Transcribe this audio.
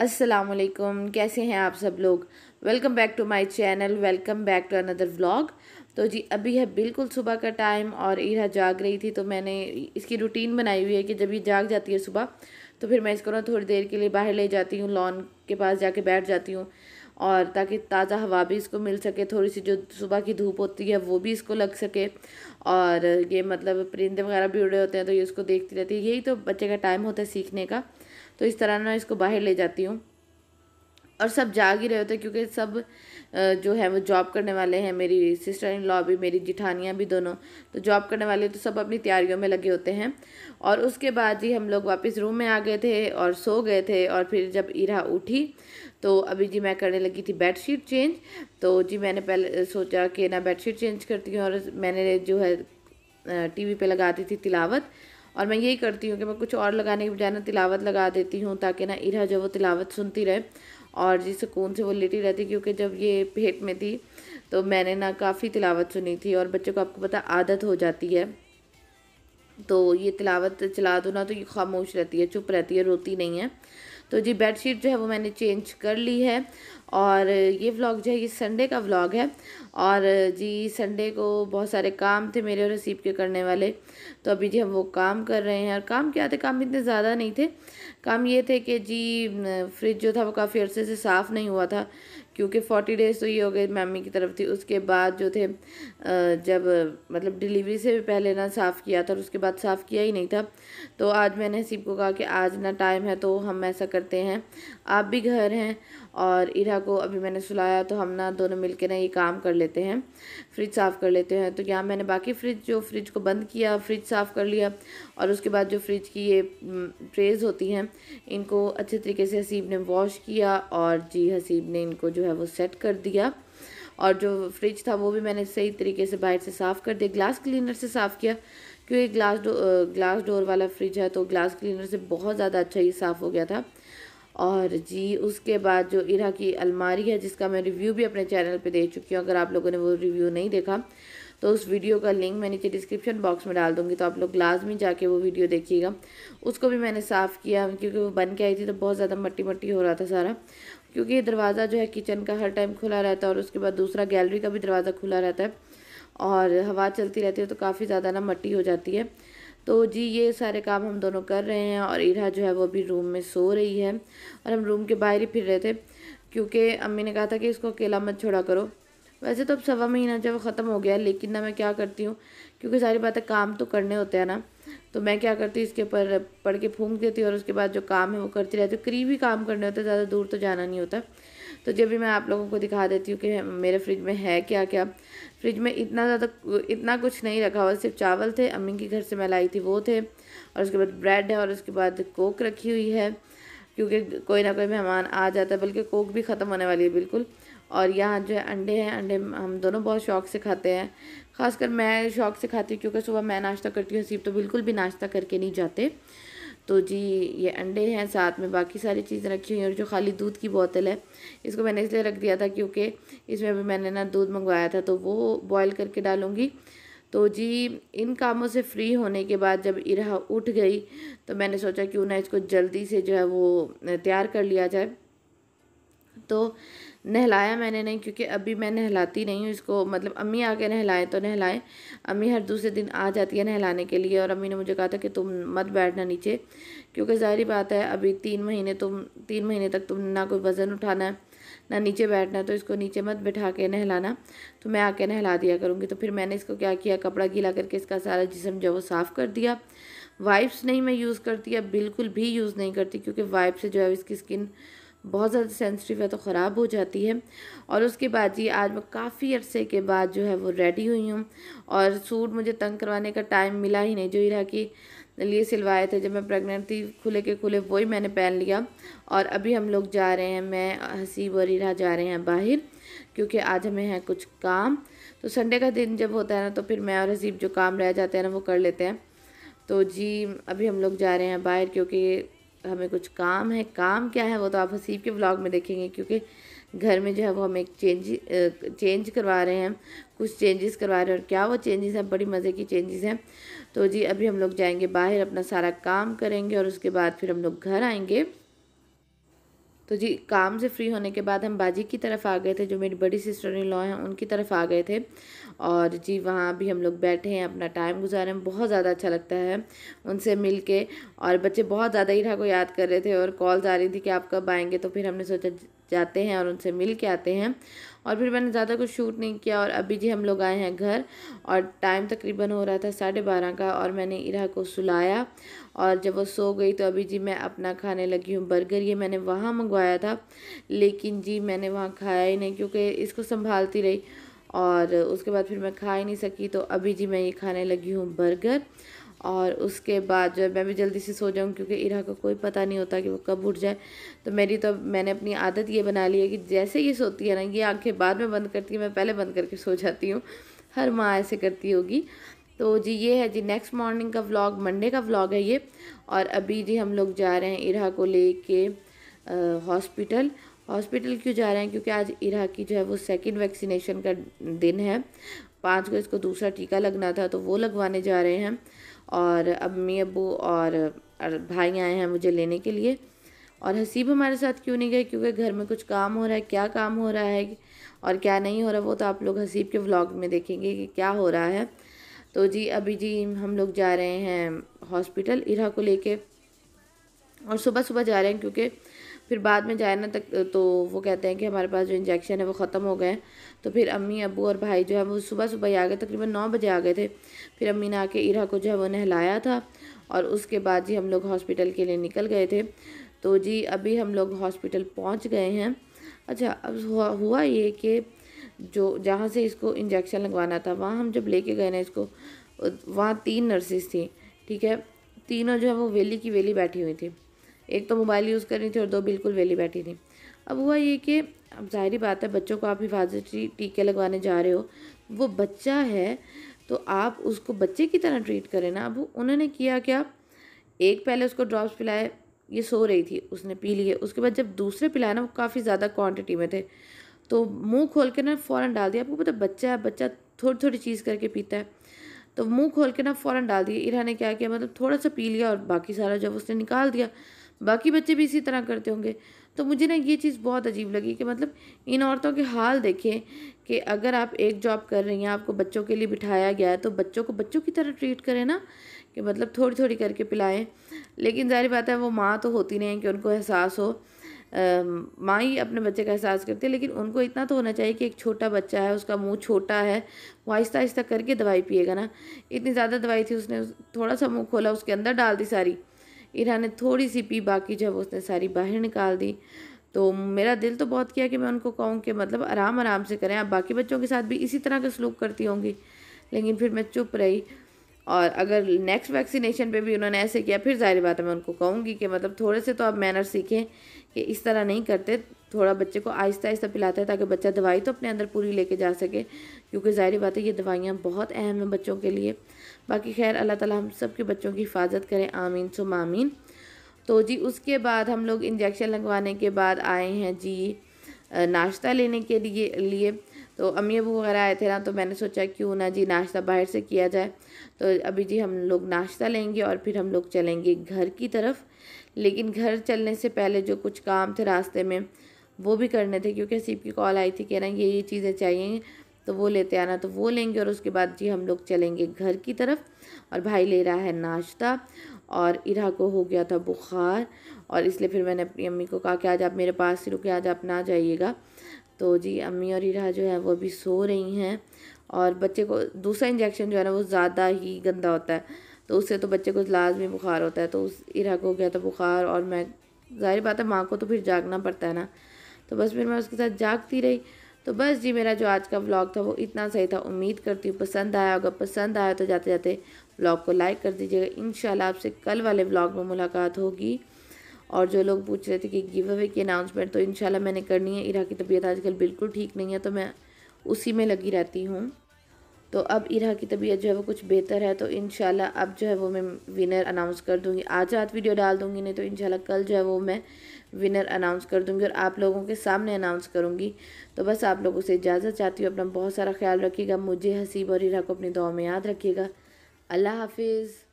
असलकुम कैसे हैं आप सब लोग welcome back to my channel welcome back to another vlog तो जी अभी है बिल्कुल सुबह का टाइम और इरा जाग रही थी तो मैंने इसकी रूटीन बनाई हुई है कि जब ये जाग जाती है सुबह तो फिर मैं इसको ना थोड़ी देर के लिए बाहर ले जाती हूँ लॉन के पास जाके बैठ जाती हूँ और ताकि ताज़ा हवा भी इसको मिल सके थोड़ी सी जो सुबह की धूप होती है वो भी इसको लग सके और ये मतलब परिंदे वगैरह भी उड़े होते हैं तो ये उसको देखती रहती है यही तो बच्चे का टाइम होता है सीखने का तो इस तरह ना इसको बाहर ले जाती हूँ और सब जाग ही रहे होते क्योंकि सब जो है वो जॉब करने वाले हैं मेरी सिस्टर इन लॉ भी मेरी जिठानियाँ भी दोनों तो जॉब करने वाले तो सब अपनी तैयारियों में लगे होते हैं और उसके बाद ही हम लोग वापस रूम में आ गए थे और सो गए थे और फिर जब इरा उठी तो अभी जी मैं करने लगी थी बेडशीट चेंज तो जी मैंने पहले सोचा कि ना बेडशीट चेंज करती हूँ और मैंने जो है टीवी पे लगा दी थी तिलावत और मैं यही करती हूँ कि मैं कुछ और लगाने के बजाय ना तिलावत लगा देती हूँ ताकि ना इरा जो वो तिलावत सुनती रहे और जिस सुकून से वो लेटी रहती क्योंकि जब ये पेट में थी तो मैंने ना काफ़ी तिलावत सुनी थी और बच्चों को आपको पता आदत हो जाती है तो ये तिलावत चला दो ना तो ये खामोश रहती है चुप रहती है रोती नहीं है तो जी बेडशीट जो है वो मैंने चेंज कर ली है और ये व्लॉग जो है ये संडे का व्लॉग है और जी संडे को बहुत सारे काम थे मेरे और रसीब के करने वाले तो अभी जी हम वो काम कर रहे हैं और काम क्या थे काम इतने ज़्यादा नहीं थे काम ये थे कि जी फ्रिज जो था वो काफ़ी अर्से से साफ़ नहीं हुआ था क्योंकि फोर्टी डेज़ तो ये हो गए मम्मी की तरफ थी उसके बाद जो थे जब मतलब डिलीवरी से भी पहले ना साफ़ किया था और उसके बाद साफ़ किया ही नहीं था तो आज मैंने हसीब को कहा कि आज ना टाइम है तो हम ऐसा करते हैं आप भी घर हैं और इरा को अभी मैंने सुलाया तो हम ना दोनों मिलके ना ये काम कर लेते हैं फ्रिज साफ़ कर लेते हैं तो यहाँ मैंने बाकी फ्रिज जो फ्रिज को बंद किया फ्रिज साफ़ कर लिया और उसके बाद जो फ्रिज की ये ट्रेज़ होती हैं इनको अच्छे तरीके से हसीब ने वॉश किया और जी हसीब ने इनको जो है वो सेट कर दिया और जो फ्रिज था वो भी मैंने सही तरीके से बाहर से साफ़ कर दिया ग्लास क्लीनर से साफ़ किया क्योंकि ग्लास डो ग्लास डोर वाला फ्रिज है तो ग्लास क्लीनर से बहुत ज़्यादा अच्छा ही साफ़ हो गया था और जी उसके बाद जो इरा की अलमारी है जिसका मैं रिव्यू भी अपने चैनल पे दे चुकी हूँ अगर आप लोगों ने वो रिव्यू नहीं देखा तो उस वीडियो का लिंक मैं नीचे डिस्क्रिप्शन बॉक्स में डाल दूँगी तो आप लोग लाजमी जाके वो वीडियो देखिएगा उसको भी मैंने साफ़ किया क्योंकि वो बन के आई थी तो बहुत ज़्यादा मट्टी मट्टी हो रहा था सारा क्योंकि ये दरवाज़ा जो है किचन का हर टाइम खुला रहता है और उसके बाद दूसरा गैलरी का भी दरवाज़ा खुला रहता है और हवा चलती रहती है तो काफ़ी ज़्यादा ना मट्टी हो जाती है तो जी ये सारे काम हम दोनों कर रहे हैं और इरा जो है वो अभी रूम में सो रही है और हम रूम के बाहर ही फिर रहे थे क्योंकि अम्मी ने कहा था कि इसको अकेला मत छोड़ा करो वैसे तो अब सवा महीना जब ख़त्म हो गया लेकिन ना मैं क्या करती हूँ क्योंकि सारी बातें काम तो करने होते हैं ना तो मैं क्या करती इसके ऊपर पढ़ के फूंक देती और उसके बाद जो काम है वो करती रहती हूँ करीबी काम करने होते ज़्यादा दूर तो जाना नहीं होता तो जब भी मैं आप लोगों को दिखा देती हूँ कि मेरे फ्रिज में है क्या क्या फ्रिज में इतना ज़्यादा इतना कुछ नहीं रखा हुआ सिर्फ चावल थे अम्मी के घर से मैं लाई थी वो थे और उसके बाद ब्रेड है और उसके बाद कोक रखी हुई है क्योंकि कोई ना कोई मेहमान आ जाता है बल्कि कोक भी ख़त्म होने वाली है बिल्कुल और यहाँ जो है अंडे हैं अंडे हम दोनों बहुत शौक से खाते हैं ख़ासकर मैं शौक से खाती हूँ क्योंकि सुबह मैं नाश्ता करती हूँ हसीब तो बिल्कुल भी नाश्ता करके नहीं जाते तो जी ये अंडे हैं साथ में बाकी सारी चीज़ें रखी हुई हैं और जो खाली दूध की बोतल है इसको मैंने इसलिए रख दिया था क्योंकि इसमें अभी मैंने ना दूध मंगवाया था तो वो बॉयल करके डालूँगी तो जी इन कामों से फ्री होने के बाद जब इरा उठ गई तो मैंने सोचा क्यों ना इसको जल्दी से जो है वो तैयार कर लिया जाए तो नहलाया मैंने नहीं क्योंकि अभी मैं नहलाती नहीं हूँ इसको मतलब अम्मी आके नहलाए तो नहलाएं अम्मी हर दूसरे दिन आ जाती है नहलाने के लिए और अम्मी ने मुझे कहा था कि तुम मत बैठना नीचे क्योंकि ज़ाहरी बात है अभी तीन महीने तुम तीन महीने तक तुम ना कोई वज़न उठाना है ना नीचे बैठना है तो इसको नीचे मत बैठा के नहलाना तो मैं आके नहला दिया करूँगी तो फिर मैंने इसको क्या किया कपड़ा गीला करके इसका सारा जिसम जो वो साफ़ कर दिया वाइप्स नहीं मैं यूज़ करती अब बिल्कुल भी यूज़ नहीं करती क्योंकि वाइप से जो है इसकी स्किन बहुत ज़्यादा सेंसिटिव है तो ख़राब हो जाती है और उसके बाद जी आज मैं काफ़ी अरसे के बाद जो है वो रेडी हुई हूँ और सूट मुझे तंग करवाने का टाइम मिला ही नहीं जो ही रहा कि लिए सिलवाए थे जब मैं प्रेग्नेंट थी खुले के खुले वही मैंने पहन लिया और अभी हम लोग जा रहे हैं मैं हसीब और इरा जा रहे हैं बाहर क्योंकि आज हमें है कुछ काम तो संडे का दिन जब होता है ना तो फिर मैं और हसीब जो काम रह जाते हैं ना वो कर लेते हैं तो जी अभी हम लोग जा रहे हैं बाहर क्योंकि हमें कुछ काम है काम क्या है वो तो आप हसीब के ब्लॉग में देखेंगे क्योंकि घर में जो है वो हम एक चेंज चेंज करवा रहे हैं कुछ चेंजेस करवा रहे हैं और क्या वो चेंजेस हैं बड़ी मज़े की चेंजेस हैं तो जी अभी हम लोग जाएंगे बाहर अपना सारा काम करेंगे और उसके बाद फिर हम लोग घर आएंगे तो जी काम से फ्री होने के बाद हम बाजी की तरफ आ गए थे जो मेरी बड़ी सिस्टर इन लॉ हैं उनकी तरफ आ गए थे और जी वहाँ भी हम लोग बैठे हैं अपना टाइम गुजारे हैं बहुत ज़्यादा अच्छा लगता है उनसे मिल के और बच्चे बहुत ज़्यादा इरा को याद कर रहे थे और कॉल्स आ रही थी कि आप कब आएँगे तो फिर हमने सोचा जाते हैं और उनसे मिल के आते हैं और फिर मैंने ज़्यादा कुछ शूट नहीं किया और अभी जी हम लोग आए हैं घर और टाइम तकरीबन हो रहा था साढ़े बारह का और मैंने इरा को सुलाया और जब वो सो गई तो अभी जी मैं अपना खाने लगी हूँ बर्गर ये मैंने वहाँ मंगवाया था लेकिन जी मैंने वहाँ खाया ही नहीं क्योंकि इसको संभालती रही और उसके बाद फिर मैं खा ही नहीं सकी तो अभी जी मैं ये खाने लगी हूँ बर्गर और उसके बाद जो है मैं भी जल्दी से सो जाऊँ क्योंकि इरा का कोई पता नहीं होता कि वो कब उठ जाए तो मेरी तो मैंने अपनी आदत ये बना ली है कि जैसे ये सोती है ना ये आंखें बाद में बंद करती है मैं पहले बंद करके सो जाती हूँ हर माँ ऐसे करती होगी तो जी ये है जी नेक्स्ट मॉर्निंग का व्लॉग मंडे का व्लॉग है ये और अभी जी हम लोग जा रहे हैं इरा को ले के हॉस्पिटल हॉस्पिटल क्यों जा रहे हैं क्योंकि आज इरा की जो है वो सेकेंड वैक्सीनेशन का दिन है पाँच को इसको दूसरा टीका लगना था तो वो लगवाने जा रहे हैं और अम्मी अबू और भाई आए हैं मुझे लेने के लिए और हसीब हमारे साथ क्यों नहीं गए क्योंकि घर में कुछ काम हो रहा है क्या काम हो रहा है और क्या नहीं हो रहा वो तो आप लोग हसीब के व्लॉग में देखेंगे कि क्या हो रहा है तो जी अभी जी हम लोग जा रहे हैं हॉस्पिटल इरा को लेके और सुबह सुबह जा रहे हैं क्योंकि फिर बाद में जाए ना तक तो वो कहते हैं कि हमारे पास जो इंजेक्शन है वो ख़त्म हो गए तो फिर अम्मी अबू और भाई जो है वो सुबह सुबह ही आ गए तकरीबन नौ बजे आ गए थे फिर अम्मी ने आके इरा को जो है वो नहलाया था और उसके बाद जी हम लोग हॉस्पिटल के लिए निकल गए थे तो जी अभी हम लोग हॉस्पिटल पहुँच गए हैं अच्छा अब हुआ हुआ ये कि जो जहाँ से इसको इंजेक्शन लगवाना था वहाँ हम जब लेके गए ना इसको वहाँ तीन नर्सेस थी ठीक है तीनों जो है वो वेली की वेली बैठी हुई थी एक तो मोबाइल यूज़ कर रही थी और दो बिल्कुल वेली बैठी थी अब हुआ ये कि अब जाहिर बात है बच्चों को आप हिफाजती टीके लगवाने जा रहे हो वो बच्चा है तो आप उसको बच्चे की तरह ट्रीट करें ना अब उन्होंने किया क्या एक पहले उसको ड्रॉप्स पिलाए ये सो रही थी उसने पी लिए उसके बाद जब दूसरे पिलाए ना वो काफ़ी ज़्यादा क्वांटिटी में थे तो मुंह खोल के ना फ़ौरन डाल दिया आपको पता बच्चा है बच्चा थोड़ी थोड़ी चीज़ करके पीता है तो मुंह खोल के ना फ़ौरन डाल दिए इरा ने क्या किया मतलब थोड़ा सा पी लिया और बाकी सारा जब उसने निकाल दिया बाकी बच्चे भी इसी तरह करते होंगे तो मुझे ना ये चीज़ बहुत अजीब लगी कि मतलब इन औरतों के हाल देखें कि अगर आप एक जॉब कर रही हैं आपको बच्चों के लिए बिठाया गया है तो बच्चों को बच्चों की तरह ट्रीट करें ना कि मतलब थोड़ी थोड़ी करके पिलाएं लेकिन जाहिर बात है वो माँ तो होती नहीं है कि उनको एहसास हो माँ ही अपने बच्चे का एहसास करती है लेकिन उनको इतना तो होना चाहिए कि एक छोटा बच्चा है उसका मुंह छोटा है वो आहिस्ता आहिस्ता करके दवाई पिएगा ना इतनी ज़्यादा दवाई थी उसने थोड़ा सा मुँह खोला उसके अंदर डाल दी सारी ईरा ने थोड़ी सी पी बाकी जब उसने सारी बाहर निकाल दी तो मेरा दिल तो बहुत किया कि मैं उनको कहूँ कि मतलब आराम आराम से करें आप बाकी बच्चों के साथ भी इसी तरह का सलूक करती होंगी लेकिन फिर मैं चुप रही और अगर नेक्स्ट वैक्सीनेशन पे भी उन्होंने ऐसे किया फिर जाहिर बात है मैं उनको कहूँगी कि मतलब थोड़े से तो आप मैनर सीखें कि इस तरह नहीं करते थोड़ा बच्चे को आहिस्ता आहिस्ता पिलाते हैं ताकि बच्चा दवाई तो अपने अंदर पूरी लेके जा सके क्योंकि ज़ाहिर बात है ये दवाइयाँ बहुत अहम हैं बच्चों के लिए बाकी खैर अल्लाह ताला हम सब के बच्चों की हिफाजत करें आमीन सुम आमीन तो जी उसके बाद हम लोग इंजेक्शन लगवाने के बाद आए हैं जी नाश्ता लेने के लिए लिए तो अम्मी अबू वगैरह आए थे ना तो मैंने सोचा क्यों ना जी नाश्ता बाहर से किया जाए तो अभी जी हम लोग नाश्ता लेंगे और फिर हम लोग चलेंगे घर की तरफ लेकिन घर चलने से पहले जो कुछ काम थे रास्ते में वो भी करने थे क्योंकि हसीब की कॉल आई थी कह रहे हैं ये ये चीज़ें चाहिए तो वो लेते आना तो वो लेंगे और उसके बाद जी हम लोग चलेंगे घर की तरफ और भाई ले रहा है नाश्ता और इरा को हो गया था बुखार और इसलिए फिर मैंने अपनी अम्मी को कहा कि आज आप मेरे पास ही रुके आज आप ना जाइएगा तो जी अम्मी और हीरा जो है वो अभी सो रही हैं और बच्चे को दूसरा इंजेक्शन जो है ना वो ज़्यादा ही गंदा होता है तो उससे तो बच्चे को लाजमी बुखार होता है तो उस इरा को हो गया था बुखार और मैं जाहिर बात है माँ को तो फिर जागना पड़ता है ना तो बस फिर मैं उसके साथ जागती रही तो बस जी मेरा जो आज का व्लॉग था वो इतना सही था उम्मीद करती हूँ पसंद आया होगा पसंद आया तो जाते जाते ब्लॉग को लाइक कर दीजिएगा इन आपसे कल वाले ब्लॉग में मुलाकात होगी और जो लोग पूछ रहे थे कि गिव अवे की अनाउंसमेंट तो इन मैंने करनी है इरा की तबीयत आजकल बिल्कुल ठीक नहीं है तो मैं उसी में लगी रहती हूँ तो अब इरा की तबीयत जो है वो कुछ बेहतर है तो इन अब जो है वो मैं विनर अनाउंस कर दूँगी आज रात वीडियो डाल दूँगी नहीं तो इन कल जो है वो मैं विनर अनाउंस कर दूँगी और आप लोगों के सामने अनाउंस करूँगी तो बस आप लोगों से इजाज़त चाहती हूँ अपना बहुत सारा ख्याल रखिएगा मुझे हसीब और इरा को अपनी दुआ में याद रखिएगा अल्लाह हाफिज़